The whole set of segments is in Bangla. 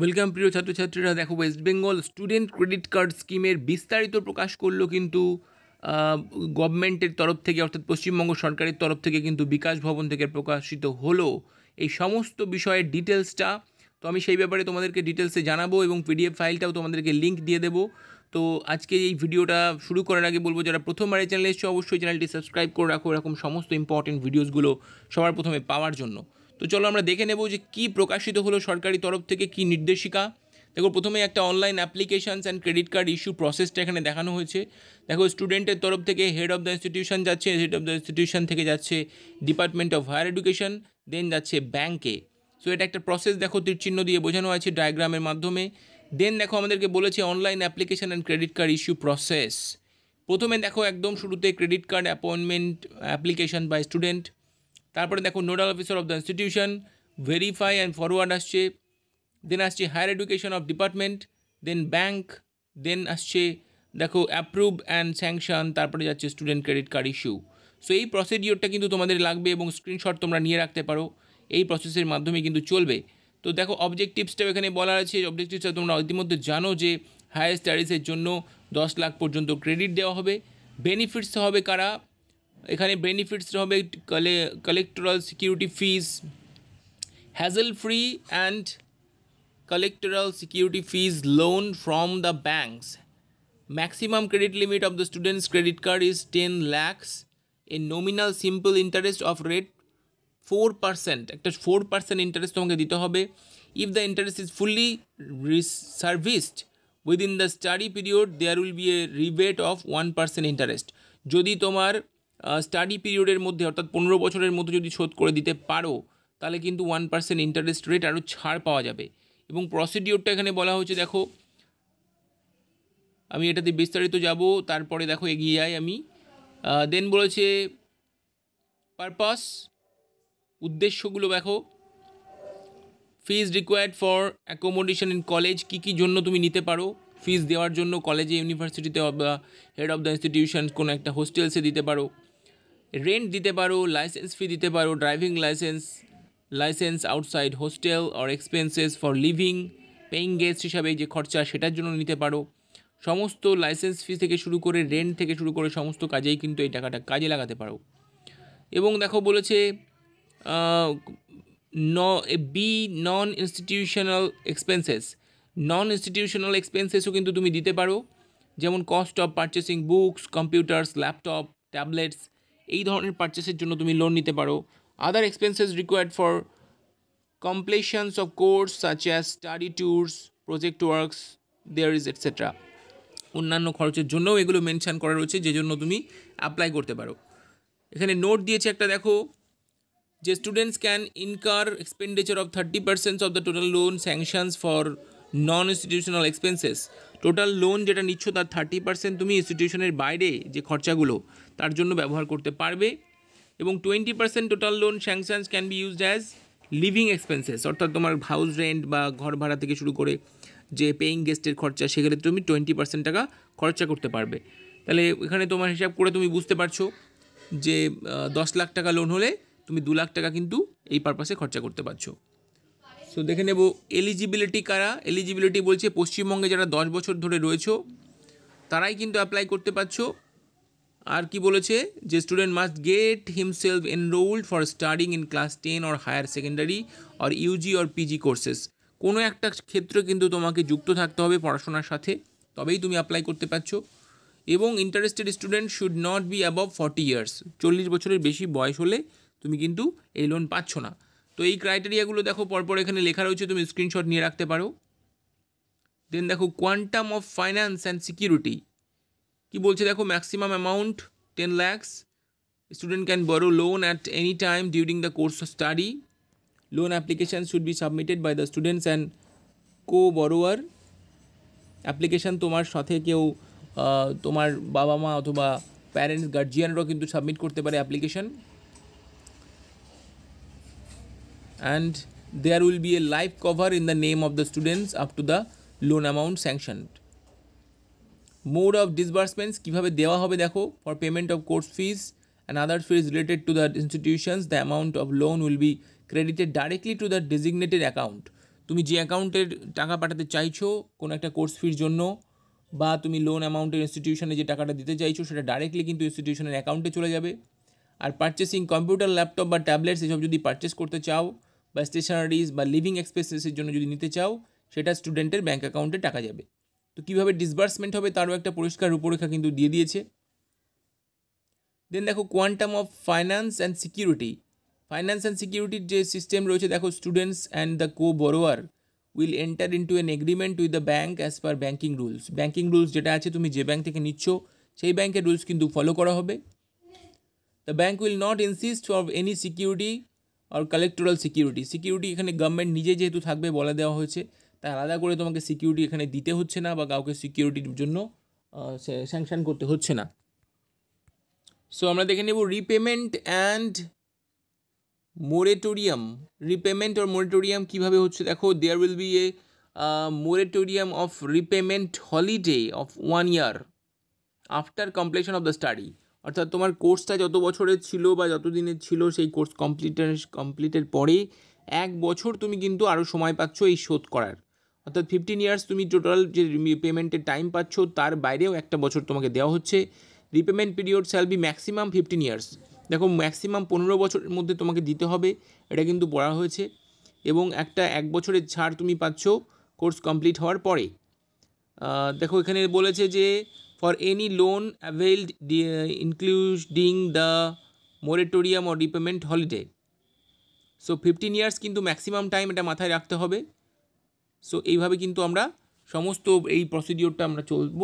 ওয়েলকাম প্রিয় ছাত্রছাত্রীরা দেখো West Bengal student credit card স্কিমের বিস্তারিত প্রকাশ করলো কিন্তু গভর্নমেন্টের তরফ থেকে অর্থাৎ পশ্চিমবঙ্গ সরকারের তরফ থেকে কিন্তু বিকাশ ভবন থেকে প্রকাশিত হলো এই সমস্ত বিষয়ের ডিটেলসটা তো আমি সেই ব্যাপারে তোমাদেরকে ডিটেলসে জানাবো এবং পিডিএফ ফাইলটাও তোমাদেরকে লিঙ্ক দিয়ে দেবো তো আজকে এই ভিডিওটা শুরু করার আগে বলবো যারা প্রথমবার এই চ্যানেল এসছো অবশ্যই চ্যানেলটি সাবস্ক্রাইব করে রাখো এরকম সমস্ত ইম্পর্টেন্ট ভিডিওসগুলো সবার প্রথমে পাওয়ার জন্য তো চলো আমরা দেখে নেব যে কি প্রকাশিত হলো সরকারি তরফ থেকে কি নির্দেশিকা দেখো প্রথমে একটা online applications and credit card issue প্রসেসটা এখানে দেখানো হয়েছে দেখো স্টুডেন্টের তরফ থেকে হেড অফ দ্য ইনস্টিটিউশন যাচ্ছে হেড অফ দ্য ইনস্টিটিউশন থেকে যাচ্ছে department of higher education then যাচ্ছে ব্যাঙ্কে সো এটা একটা প্রসেস দেখো তীরচিহ্ন দিয়ে বোঝানো হয়েছে ডায়াগ্রামের মাধ্যমে দেন দেখো আমাদেরকে বলেছে online application and credit card issue process প্রথমে দেখো একদম শুরুতে credit card appointment application by student তারপরে দেখো nodal officer of the institution verify and forward আসছে দেন আসছে higher education of department then bank then আসছে দেখো অ্যাপ্রুভ অ্যান্ড স্যাংশন তারপরে যাচ্ছে student credit card issue so এই প্রসিডিওরটা কিন্তু তোমাদের লাগবে এবং স্ক্রিনশট তোমরা নিয়ে রাখতে পারো এই প্রসেসের মাধ্যমে কিন্তু চলবে তো দেখো অবজেক্টিভসটাও এখানে বলা আছে অবজেক্টিভসটা তোমরা ইতিমধ্যে জানো যে হায়ার স্টাডিজের জন্য দশ লাখ পর্যন্ত ক্রেডিট দেওয়া হবে বেনিফিটস হবে কারা এখানে বেনিফিটস হবে collateral security fees hassle free and collateral security fees loan from the banks maximum credit limit of the students credit card is ten lakhs a nominal simple interest of rate four percent একটা ফোর পার্সেন্ট ইন্টারেস্ট তোমাকে দিতে হবে if the interest is fully serviced within the study period there will be a rebate of one percent interest যদি তোমার স্টাডি পিরিয়ডের মধ্যে অর্থাৎ পনেরো বছরের মধ্যে যদি শোধ করে দিতে পারো তাহলে কিন্তু ওয়ান পার্সেন্ট ইন্টারেস্ট রেট আরও ছাড় পাওয়া যাবে এবং প্রসিডিওরটা এখানে বলা হয়েছে দেখো আমি এটাতে বিস্তারিত যাব তারপরে দেখো এগিয়ে যাই আমি দেন বলেছে পারপাস উদ্দেশ্যগুলো দেখো fees required for accommodation in college কী কী জন্য তুমি নিতে পারো ফিজ দেওয়ার জন্য কলেজে ইউনিভার্সিটিতে হেড অফ দ্য ইনস্টিটিউশন কোনো একটা হোস্টেলসে দিতে পারো রেন্ট দিতে পারো লাইসেন্স ফি দিতে পারো driving licence licence outside hostel or expenses for living paying guest হিসাবে যে খরচা সেটার জন্য নিতে পারো সমস্ত লাইসেন্স ফি থেকে শুরু করে রেন্ট থেকে শুরু করে সমস্ত কাজেই কিন্তু এই টাকাটা কাজে লাগাতে পারো এবং দেখো বলেছে ন বি non institutional expenses non institutional এক্সপেন্সেসও কিন্তু তুমি দিতে পারো যেমন cost of purchasing books computers laptop tablets এই ধরনের পারচেসের জন্য তুমি লোন নিতে পারো other expenses required for completions of course such as study tours project works there is etcetera অন্যান্য খরচের জন্যও এগুলো মেনশান করা রয়েছে যে জন্য তুমি অ্যাপ্লাই করতে পারো এখানে নোট দিয়েছে একটা দেখো যে students can incur expenditure of thirty percent of the total loan sanctions for non institutional expenses total loan যেটা নিচ্ছ তার থার্টি পার্সেন্ট তুমি ইনস্টিটিউশনের বাইরে যে খরচাগুলো তার জন্য ব্যবহার করতে পারবে এবং twenty percent total loan sanctions can be used as living expenses অর্থাৎ তোমার হাউস রেন্ট বা ঘর ভাড়া থেকে শুরু করে যে পেইং গেস্টের খরচা সেখানে তুমি টোয়েন্টি পার্সেন্ট টাকা খরচা করতে পারবে তাহলে এখানে তোমার হিসাব করে তুমি বুঝতে পারছো যে দশ লাখ টাকা লোন হলে তুমি দু লাখ টাকা কিন্তু এই পারপাসে খরচা করতে পারছো সো দেখে নেব এলিজিবিলিটি কারা এলিজিবিলিটি বলছে পশ্চিমবঙ্গে যারা দশ বছর ধরে রয়েছে তারাই কিন্তু অ্যাপ্লাই করতে পারছো আর কি বলেছে যে student must get himself enrolled for studying in class ten or higher secondary or UG or PG courses কোনো একটা ক্ষেত্রে কিন্তু তোমাকে যুক্ত থাকতে হবে পড়াশোনার সাথে তবেই তুমি অ্যাপ্লাই করতে পারছো এবং interested student should not be above forty years চল্লিশ বছরের বেশি বয়স হলে তুমি কিন্তু এই লোন পাচ্ছ না তো এই ক্রাইটেরিয়াগুলো দেখো পরপর এখানে লেখা রয়েছে তুমি স্ক্রিনশট নিয়ে রাখতে পারো দেন দেখো quantum of finance and security কি বলছে দেখো maximum amount ten lakhs student can borrow loan at any time during the course of study loan application should be submitted by the students and co borrower application তোমার সাথে কেউ তোমার বাবা মা অথবা প্যারেন্টস গার্জিয়ানরাও কিন্তু সাবমিট করতে পারে application and there will be a life cover in the name of the students up to the loan amount sanctioned mode of disbursements কিভাবে দেওয়া হবে দেখো for payment of course fees and other fees related to the institutions the amount of loan will be credited directly to the designated account তুমি যে অ্যাকাউন্টের টাকা পাঠাতে চাইছো কোনো একটা কোর্স ফির জন্য বা তুমি লোন অ্যামাউন্টের ইনস্টিটিউশনে যে টাকাটা দিতে চাইছো সেটা ডাইরেক্টলি কিন্তু ইনস্টিটিউশনের অ্যাকাউন্টে চলে যাবে আর পারচেসিং কম্পিউটার ল্যাপটপ বা ট্যাবলেটস এসব যদি পারচেস করতে চাও বা স্টেশনারিজ বা লিভিং এক্সপেন্সেসের জন্য যদি নিতে চাও সেটা স্টুডেন্টের ব্যাঙ্ক অ্যাকাউন্টে টাকা যাবে তো কীভাবে ডিসবার্সমেন্ট হবে তারও একটা পরিষ্কার রূপরেখা কিন্তু দিয়ে দিয়েছে দেন দেখো quantum of finance and security finance and সিকিউরিটির যে সিস্টেম রয়েছে দেখো students and the co borrower will enter into an agreement with the bank as per banking rules banking rules যেটা আছে তুমি যে ব্যাঙ্ক থেকে নিচ্ছ সেই ব্যাঙ্কের রুলস কিন্তু ফলো করা হবে the bank will not insist for any security আর কালেক্টোরাল সিকিউরিটি সিকিউরিটি এখানে গভর্নমেন্ট নিজে যেহেতু থাকবে বলে দেওয়া হয়েছে তাই আলাদা করে তোমাকে সিকিউরিটি এখানে দিতে হচ্ছে না বা কাউকে সিকিউরিটির জন্য স্যাংশন করতে হচ্ছে না সো আমরা দেখে নেব repayment and moratorium repayment or moratorium কীভাবে হচ্ছে দেখো there will be a moratorium of repayment holiday of one year after completion of the study অর্থাৎ তোমার কোর্সটা যত বছরের ছিল বা যত দিনের ছিল সেই কোর্স কমপ্লিটের কমপ্লিটের পরে এক বছর তুমি কিন্তু আরও সময় পাচ্ছ এই শোধ করার অর্থাৎ ফিফটিন ইয়ার্স তুমি টোটাল যে পেমেন্টের টাইম পাচ্ছ তার বাইরেও একটা বছর তোমাকে দেওয়া হচ্ছে repayment period shall be maximum fifteen years দেখো ম্যাক্সিমাম পনেরো বছরের মধ্যে তোমাকে দিতে হবে এটা কিন্তু পড়া হয়েছে এবং একটা এক বছরের ছাড় তুমি পাচ্ছ কোর্স কমপ্লিট হওয়ার পরে দেখো এখানে বলেছে যে for any loan availed including the moratorium or repayment holiday so fifteen years কিন্তু ম্যাক্সিমাম টাইম এটা মাথায় রাখতে হবে সো এইভাবে কিন্তু আমরা সমস্ত এই প্রসিডিওরটা আমরা চলব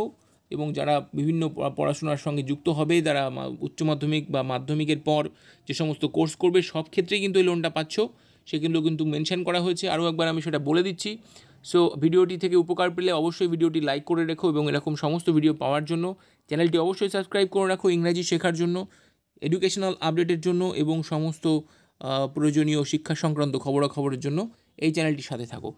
এবং যারা বিভিন্ন পড়াশোনার সঙ্গে যুক্ত হবে যারা উচ্চ মাধ্যমিক বা মাধ্যমিকের পর যে সমস্ত কোর্স করবে সব ক্ষেত্রেই কিন্তু এই লোনটা পাচ্ছ সেগুলো কিন্তু মেনশন করা হয়েছে আরও একবার আমি সেটা বলে দিচ্ছি সো ভিডিওটি থেকে উপকার পেলে অবশ্যই ভিডিওটি লাইক করে রেখো এবং এরকম সমস্ত ভিডিও পাওয়ার জন্য চ্যানেলটি অবশ্যই সাবস্ক্রাইব করে রাখো ইংরাজি শেখার জন্য এডুকেশনাল আপডেটের জন্য এবং সমস্ত প্রয়োজনীয় শিক্ষা সংক্রান্ত খবরাখবরের জন্য এই চ্যানেলটির সাথে থাকো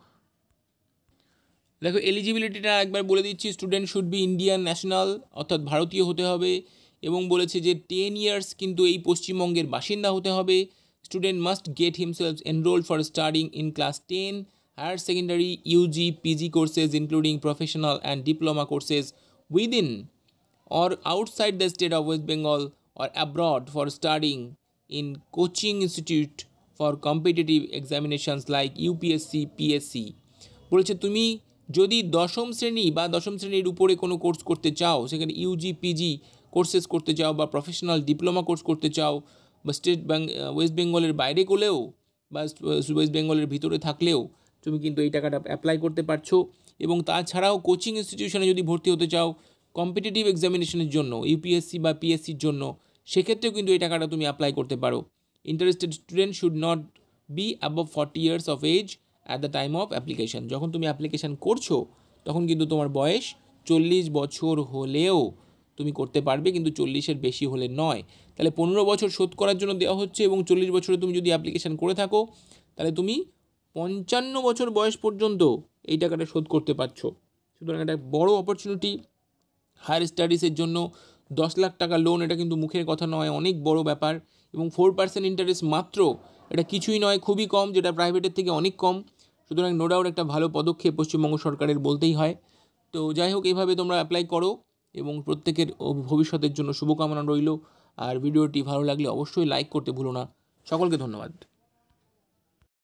দেখো এলিজিবিলিটিটা একবার বলে দিচ্ছি student should be Indian national অর্থাৎ ভারতীয় হতে হবে এবং বলেছে যে টেন ইয়ার্স কিন্তু এই পশ্চিমবঙ্গের বাসিন্দা হতে হবে student must get himself enrol for studying in class ten higher secondary UG PG courses including professional and diploma courses within or outside the state of West Bengal or abroad for studying in coaching institute for competitive examinations like UPSC, PSC বলেছে তুমি যদি দশম শ্রেণী বা দশম শ্রেণীর উপরে কোনো কোর্স করতে চাও সেখানে ইউজি পিজি কোর্সেস করতে চাও বা প্রফেশনাল ডিপ্লোমা কোর্স করতে চাও বা স্টেট ব্যাঙ্ক ওয়েস্ট বেঙ্গলের বাইরে করলেও বা ওয়েস্ট বেঙ্গলের ভিতরে থাকলেও তুমি কিন্তু এই টাকাটা অ্যাপ্লাই করতে পারছো এবং তাছাড়াও কোচিং ইনস্টিটিউশনে যদি ভর্তি হতে চাও কম্পিটিটিভ এক্সামিনেশনের জন্য ইউপিএসসি বা পিএসসির জন্য সেক্ষেত্রেও কিন্তু এই টাকাটা তুমি অ্যাপ্লাই করতে পারো interested student should not be above forty years of age at the time of application যখন তুমি অ্যাপ্লিকেশান করছো তখন কিন্তু তোমার বয়স চল্লিশ বছর হলেও তুমি করতে পারবে কিন্তু চল্লিশের বেশি হলে নয় তাহলে পনেরো বছর শোধ করার জন্য দেওয়া হচ্ছে এবং চল্লিশ বছরে তুমি যদি অ্যাপ্লিকেশান করে থাকো তাহলে তুমি পঞ্চান্ন বছর বয়স পর্যন্ত এই টাকাটা শোধ করতে পারছো সুতরাং একটা বড় অপরচুনিটি হায়ার স্টাডিজের জন্য দশ লাখ টাকা লোন এটা কিন্তু মুখের কথা নয় অনেক বড় ব্যাপার এবং ফোর পার্সেন্ট ইন্টারেস্ট মাত্র এটা কিছুই নয় খুবই কম যেটা প্রাইভেটের থেকে অনেক কম সুতরাং নো ডাউট একটা ভালো পদক্ষেপ পশ্চিমবঙ্গ সরকারের বলতেই হয় তো যাই হোক এইভাবে তোমরা অ্যাপ্লাই করো এবং প্রত্যেকের ভবিষ্যতের জন্য শুভকামনা রইল আর ভিডিওটি ভালো লাগলে অবশ্যই লাইক করতে ভুলো না সকলকে ধন্যবাদ